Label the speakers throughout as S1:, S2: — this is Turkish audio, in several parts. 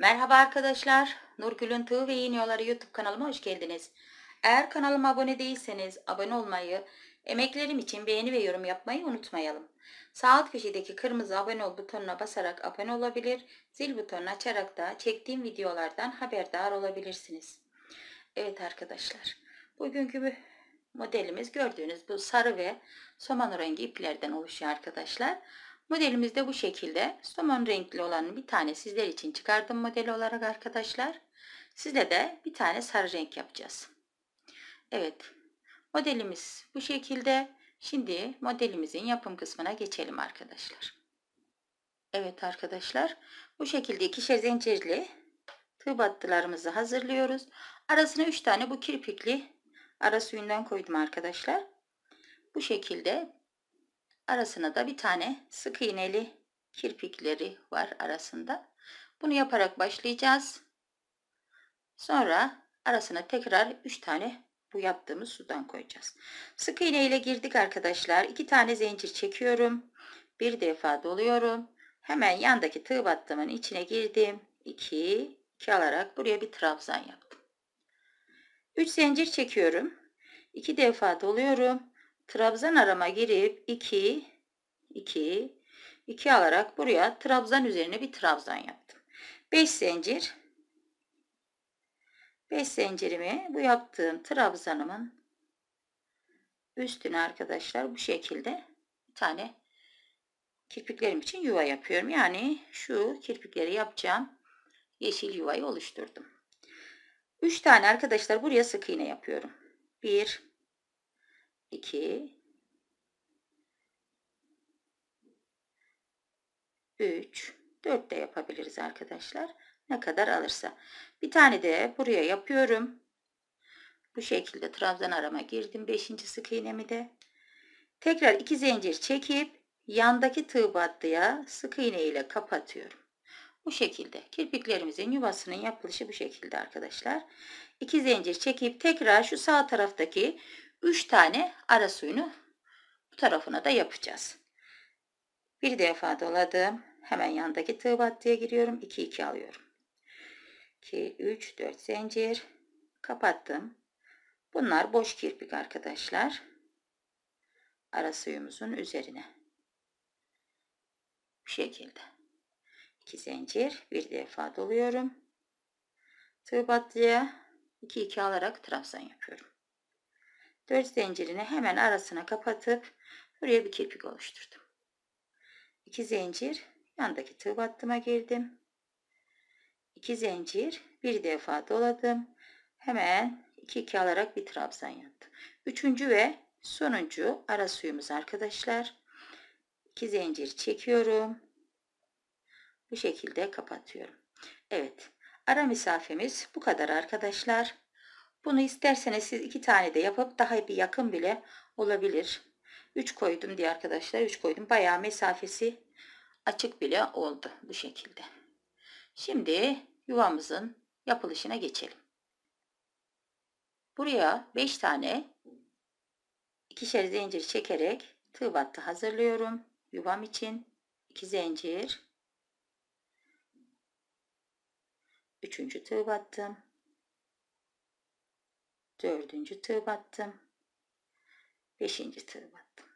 S1: Merhaba arkadaşlar. Nurgül'ün Tığ ve İğniyorları YouTube kanalıma hoş geldiniz. Eğer kanalıma abone değilseniz abone olmayı, emeklerim için beğeni ve yorum yapmayı unutmayalım. Sağ alt köşedeki kırmızı abone ol butonuna basarak abone olabilir, zil butonunu açarak da çektiğim videolardan haberdar olabilirsiniz. Evet arkadaşlar, bugünkü modelimiz gördüğünüz bu sarı ve somanı rengi iplerden oluşuyor arkadaşlar. Arkadaşlar. Modelimiz de bu şekilde. Somon renkli olanın bir tane sizler için çıkardım model olarak arkadaşlar. Sizle de bir tane sarı renk yapacağız. Evet. Modelimiz bu şekilde. Şimdi modelimizin yapım kısmına geçelim arkadaşlar. Evet arkadaşlar. Bu şekilde ikişer zincirli tığ battılarımızı hazırlıyoruz. Arasına 3 tane bu kirpikli ara suyundan koydum arkadaşlar. Bu şekilde Arasına da bir tane sık iğneli kirpikleri var arasında. Bunu yaparak başlayacağız. Sonra arasına tekrar 3 tane bu yaptığımız sudan koyacağız. Sık iğne ile girdik arkadaşlar. 2 tane zincir çekiyorum. Bir defa doluyorum. Hemen yandaki tığ battımın içine girdim. 2 2 alarak buraya bir trabzan yaptım. 3 zincir çekiyorum. 2 defa doluyorum. Trabzan arama girip 2, 2, 2 alarak buraya trabzan üzerine bir trabzan yaptım. 5 zincir. 5 zincirimi bu yaptığım trabzanımın üstüne arkadaşlar bu şekilde bir tane kirpiklerim için yuva yapıyorum. Yani şu kirpikleri yapacağım yeşil yuvayı oluşturdum. 3 tane arkadaşlar buraya sık iğne yapıyorum. 1 2 3 4 de yapabiliriz arkadaşlar. Ne kadar alırsa. Bir tane de buraya yapıyorum. Bu şekilde trabzan arama girdim 5. sık iğnemi de. Tekrar 2 zincir çekip yandaki tığ battıya sık iğne ile kapatıyorum. Bu şekilde kirpiklerimizin yuvasının yapılışı bu şekilde arkadaşlar. 2 zincir çekip tekrar şu sağ taraftaki 3 tane ara suyunu bu tarafına da yapacağız. Bir defa doladım. Hemen yandaki tığ battıya giriyorum. 2 2 alıyorum. 2 3 4 zincir kapattım. Bunlar boş kirpik arkadaşlar. Ara suyumuzun üzerine. Bu şekilde. 2 zincir bir defa doluyorum. Tığ battıya 2 2 alarak trabzan yapıyorum. 4 zincirini hemen arasına kapatıp buraya bir kirpik oluşturdum. 2 zincir yandaki tığ battıma girdim. 2 zincir bir defa doladım. Hemen 2 2 alarak bir trabzan yaptım. Üçüncü ve sonuncu ara suyumuz arkadaşlar. 2 zincir çekiyorum. Bu şekilde kapatıyorum. Evet. Ara mesafemiz bu kadar arkadaşlar. Bunu isterseniz siz iki tane de yapıp daha bir yakın bile olabilir. 3 koydum diye arkadaşlar 3 koydum. Bayağı mesafesi açık bile oldu bu şekilde. Şimdi yuvamızın yapılışına geçelim. Buraya 5 tane ikişer zincir çekerek tığ battı hazırlıyorum. Yuvam için 2 zincir 3. tığ battım. Dördüncü tığ battım. Beşinci tığ battım.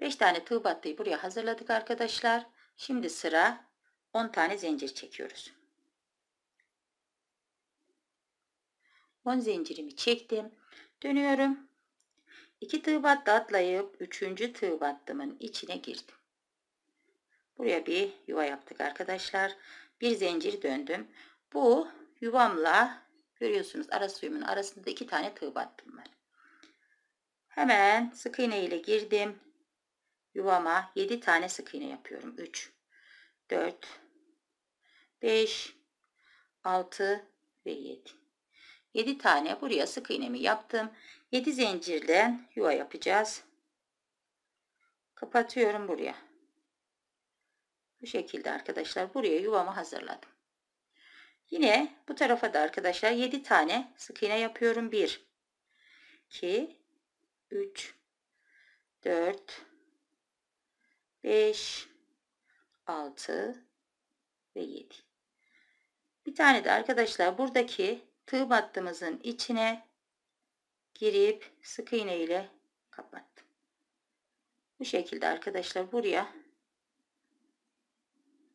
S1: Beş tane tığ battıyı buraya hazırladık arkadaşlar. Şimdi sıra on tane zincir çekiyoruz. On zincirimi çektim. Dönüyorum. İki tığ battı atlayıp üçüncü tığ battımın içine girdim. Buraya bir yuva yaptık arkadaşlar. Bir zincir döndüm. Bu yuvamla Görüyorsunuz ara suyumun arasında iki tane tığ battım ben. Hemen sık iğne ile girdim. Yuvama 7 tane sık iğne yapıyorum. 3, 4, 5, 6 ve 7. 7 tane buraya sık iğnemi yaptım. 7 zincirden yuva yapacağız. Kapatıyorum buraya. Bu şekilde arkadaşlar buraya yuvamı hazırladım. Yine bu tarafa da arkadaşlar 7 tane sık iğne yapıyorum. 1, 2, 3, 4, 5, 6 ve 7. Bir tane de arkadaşlar buradaki tığ battığımızın içine girip sık iğne ile kapattım. Bu şekilde arkadaşlar buraya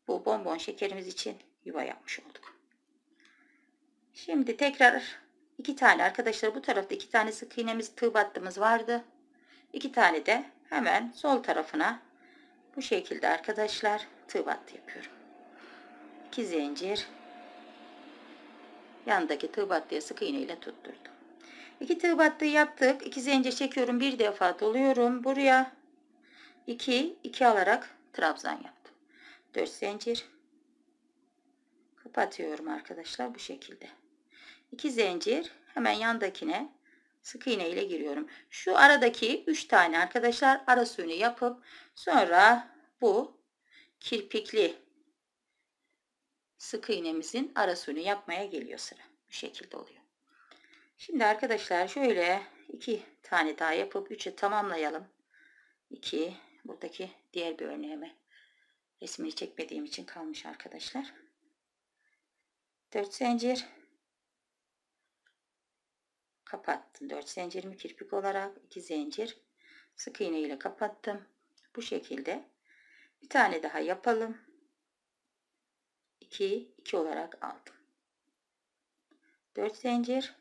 S1: bu bonbon şekerimiz için yuva yapmış olduk. Şimdi tekrar iki tane arkadaşlar bu tarafta iki tane sık iğnemiz tığ battığımız vardı. İki tane de hemen sol tarafına bu şekilde arkadaşlar tığ battı yapıyorum. İki zincir yandaki tığ battıya sık iğne ile tutturdum. İki tığ battı yaptık. İki zincir çekiyorum. Bir defa doluyorum. Buraya iki iki alarak trabzan yaptım. Dört zincir kapatıyorum arkadaşlar bu şekilde. 2 zincir hemen yandakine sık iğne ile giriyorum. Şu aradaki 3 tane arkadaşlar ara suyunu yapıp sonra bu kirpikli sık iğnemizin ara suyunu yapmaya geliyor sıra. Bu şekilde oluyor. Şimdi arkadaşlar şöyle 2 tane daha yapıp 3'ü tamamlayalım. 2 buradaki diğer bir örneğime resmini çekmediğim için kalmış arkadaşlar. 4 zincir kapattım. 4 zincirimi kirpik olarak 2 zincir sık iğne ile kapattım. Bu şekilde bir tane daha yapalım. 2 2 olarak aldım. 4 zincir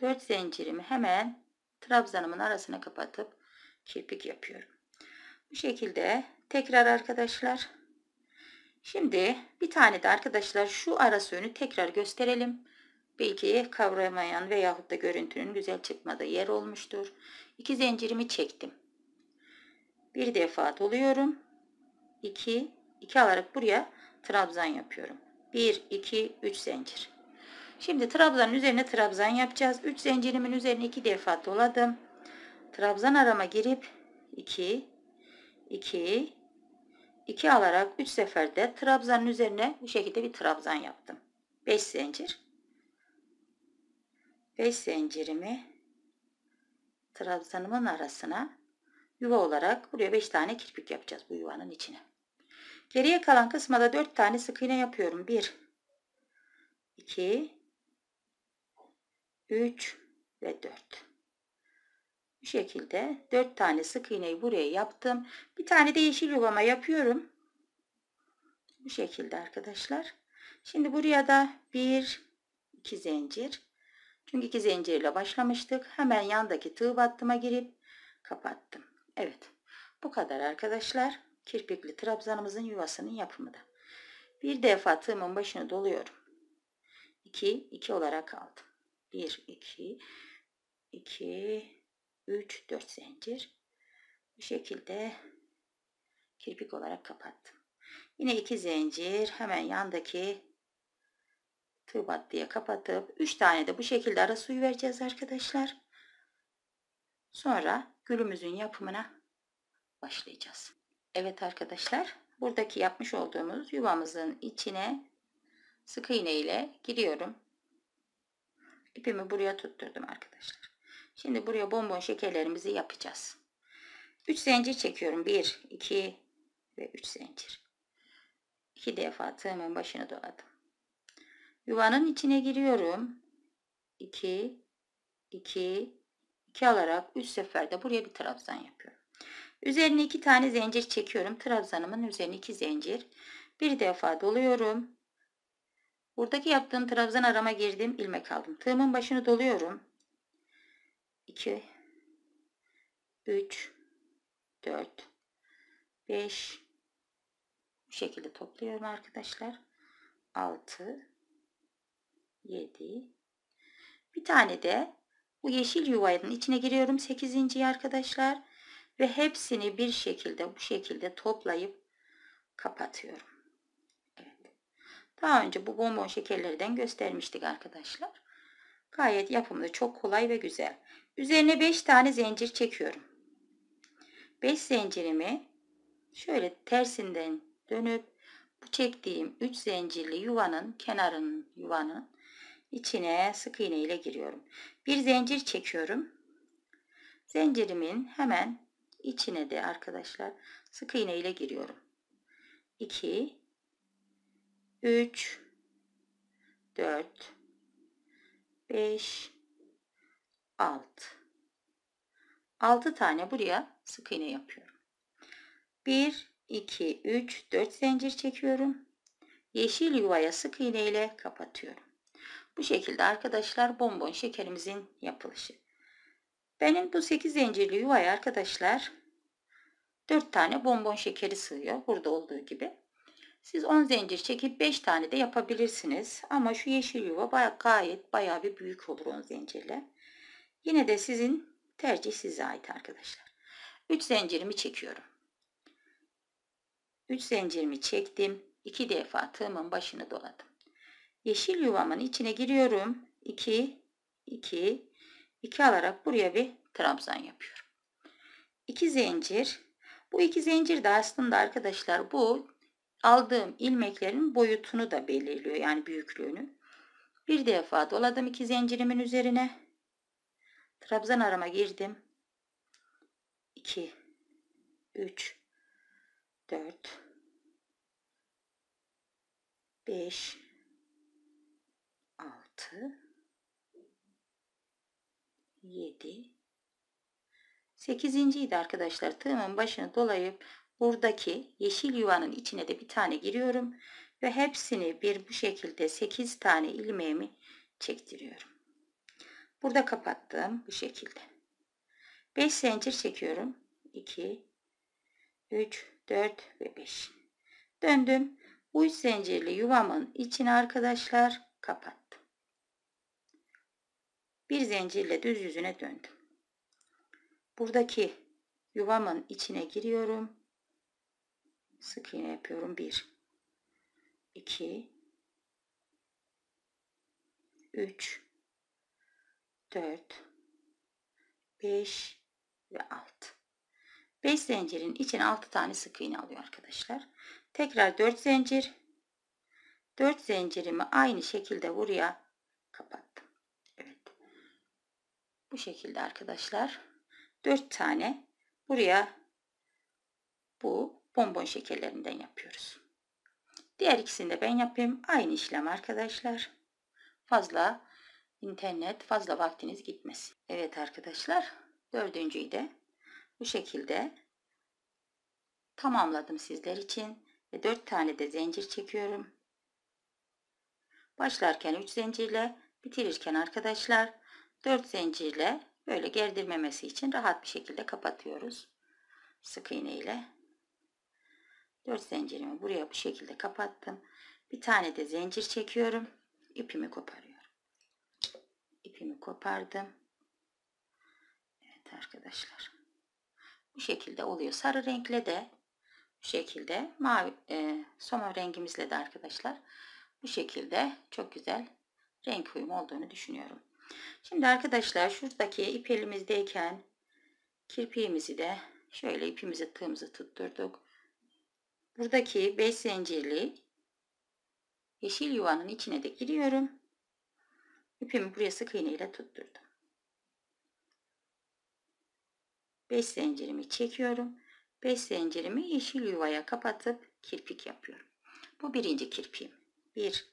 S1: 4 zincirimi hemen trabzanımın arasına kapatıp kirpik yapıyorum. Bu şekilde tekrar arkadaşlar. Şimdi bir tane de arkadaşlar şu arası önü tekrar gösterelim. Belki kavramayan veyahut da görüntünün güzel çıkmadığı yer olmuştur. İki zincirimi çektim. Bir defa doluyorum. İki, iki alarak buraya trabzan yapıyorum. Bir, iki, üç zincir. Şimdi trabzanın üzerine trabzan yapacağız. Üç zincirimin üzerine iki defa doladım. Trabzan arama girip iki, iki, iki alarak üç seferde trabzanın üzerine bu şekilde bir trabzan yaptım. Beş zincir. 5 zincirimi trabzanımın arasına yuva olarak buraya 5 tane kirpik yapacağız bu yuvanın içine. Geriye kalan kısma da 4 tane sık iğne yapıyorum. 1 2 3 ve 4. Bu şekilde 4 tane sık iğneyi buraya yaptım. Bir tane de yeşil yuvama yapıyorum. Bu şekilde arkadaşlar. Şimdi buraya da 1 2 zincir çünkü iki zincirle başlamıştık. Hemen yandaki tığ battıma girip kapattım. Evet. Bu kadar arkadaşlar. Kirpikli trabzanımızın yuvasının yapımıda. Bir defa tığımın başını doluyorum. 2 2 olarak aldım. 1 2 2 3 4 zincir. Bu şekilde kirpik olarak kapattım. Yine 2 zincir hemen yandaki tığ diye kapatıp 3 tane de bu şekilde ara suyu vereceğiz arkadaşlar. Sonra gülümüzün yapımına başlayacağız. Evet arkadaşlar buradaki yapmış olduğumuz yuvamızın içine sık iğne ile giriyorum. İpimi buraya tutturdum arkadaşlar. Şimdi buraya bonbon şekerlerimizi yapacağız. 3 zincir çekiyorum. 1, 2 ve 3 zincir. 2 defa tığımın başını doladım. Yuvanın içine giriyorum. 2, 2, 2 alarak 3 seferde buraya bir trabzan yapıyorum. Üzerine 2 tane zincir çekiyorum. Trabzanımın üzerine 2 zincir. Bir defa doluyorum. Buradaki yaptığım trabzan arama girdim. ilmek aldım. Tığımın başını doluyorum. 2, 3, 4, 5, bu şekilde topluyorum arkadaşlar. 6 7. Bir tane de bu yeşil yuvanın içine giriyorum 8. arkadaşlar ve hepsini bir şekilde bu şekilde toplayıp kapatıyorum. Evet. Daha önce bu bonbon şekerlerden göstermiştik arkadaşlar. Gayet yapımı çok kolay ve güzel. Üzerine 5 tane zincir çekiyorum. 5 zincirimi şöyle tersinden dönüp bu çektiğim 3 zincirli yuvanın kenarının yuvanın İçine sık iğne ile giriyorum. Bir zincir çekiyorum. Zincirimin hemen içine de arkadaşlar sık iğne ile giriyorum. 2 3 4 5 6 6 tane buraya sık iğne yapıyorum. 1 2 3 4 zincir çekiyorum. Yeşil yuvaya sık iğne ile kapatıyorum. Bu şekilde arkadaşlar bonbon şekerimizin yapılışı. Benim bu 8 zincirli yuvaya arkadaşlar 4 tane bonbon şekeri sığıyor. Burada olduğu gibi. Siz 10 zincir çekip 5 tane de yapabilirsiniz. Ama şu yeşil yuva baya, gayet bayağı bir büyük olur 10 zincirle. Yine de sizin tercih size ait arkadaşlar. 3 zincirimi çekiyorum. 3 zincirimi çektim. 2 defa tığımın başını doladım. Yeşil yuvamın içine giriyorum. 2, 2, 2 alarak buraya bir trabzan yapıyorum. 2 zincir. Bu iki zincir de aslında arkadaşlar bu aldığım ilmeklerin boyutunu da belirliyor. Yani büyüklüğünü. Bir defa doladım iki zincirimin üzerine. Trabzan arama girdim. 2 3 4 5 6 7 8. idi arkadaşlar. Tığımın başını dolayıp buradaki yeşil yuvanın içine de bir tane giriyorum ve hepsini bir bu şekilde 8 tane ilmeğimi çektiriyorum. Burada kapattım bu şekilde. 5 zincir çekiyorum. 2 3 4 ve 5. Döndüm. Bu 3 zincirli yuvamın içine arkadaşlar kapattım. Bir zincirle düz yüzüne döndüm. Buradaki yuvamın içine giriyorum. Sık iğne yapıyorum. 1 2 3 4 5 ve 6. 5 zincirin için 6 tane sık iğne alıyor arkadaşlar. Tekrar 4 zincir. 4 zincirimi aynı şekilde buraya kapat. Bu şekilde arkadaşlar. 4 tane buraya bu bonbon şekerlerinden yapıyoruz. Diğer ikisini de ben yapayım. Aynı işlem arkadaşlar. Fazla internet fazla vaktiniz gitmesin. Evet arkadaşlar dördüncüyü de bu şekilde tamamladım sizler için. Ve dört tane de zincir çekiyorum. Başlarken üç zincirle bitirirken arkadaşlar 4 zincirle böyle gerdirmemesi için rahat bir şekilde kapatıyoruz. Sık iğne ile 4 zincirimi buraya bu şekilde kapattım. Bir tane de zincir çekiyorum. İpimi koparıyorum. İpimi kopardım. Evet arkadaşlar. Bu şekilde oluyor. Sarı renkle de bu şekilde mavi e, somon rengimizle de arkadaşlar bu şekilde çok güzel renk uyumu olduğunu düşünüyorum. Şimdi arkadaşlar şuradaki ip elimizdeyken kirpiğimizi de şöyle ipimizi tığımızı tutturduk. Buradaki 5 zincirli yeşil yuvanın içine de giriyorum. İpimi buraya sık iğne ile tutturdum. 5 zincirimi çekiyorum. 5 zincirimi yeşil yuvaya kapatıp kirpik yapıyorum. Bu birinci kirpiğim. 1,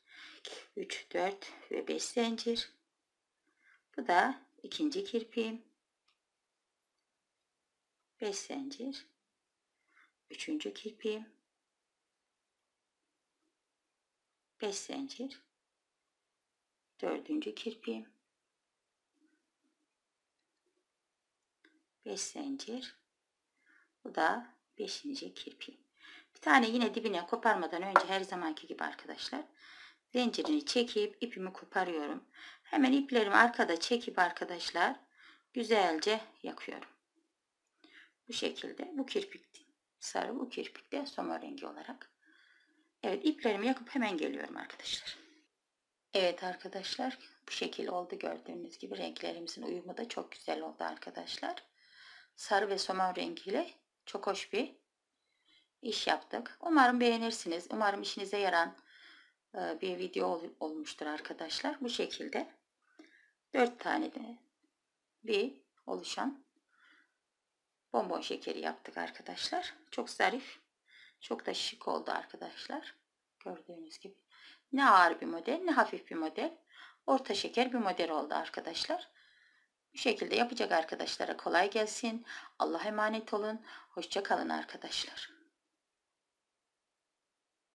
S1: 3, 4 ve 5 zincir. Bu da ikinci kirpiğim. 5 zincir. Üçüncü kirpiğim. 5 zincir. Dördüncü kirpiğim. 5 zincir. Bu da 5. kirpiğim. Bir tane yine dibine koparmadan önce her zamanki gibi arkadaşlar zincirini çekip ipimi koparıyorum. Hemen iplerimi arkada çekip arkadaşlar güzelce yakıyorum. Bu şekilde bu kirpik sarı bu kirpik de somon rengi olarak. Evet iplerimi yakıp hemen geliyorum arkadaşlar. Evet arkadaşlar bu şekil oldu gördüğünüz gibi renklerimizin uyumu da çok güzel oldu arkadaşlar. Sarı ve somon rengiyle çok hoş bir iş yaptık. Umarım beğenirsiniz. Umarım işinize yarar. E, bir video olmuştur arkadaşlar. Bu şekilde 4 tane de bir oluşan bonbon şekeri yaptık arkadaşlar. Çok zarif, çok da şık oldu arkadaşlar. Gördüğünüz gibi. Ne ağır bir model, ne hafif bir model. Orta şeker bir model oldu arkadaşlar. Bu şekilde yapacak arkadaşlara kolay gelsin. Allah'a emanet olun. Hoşça kalın arkadaşlar.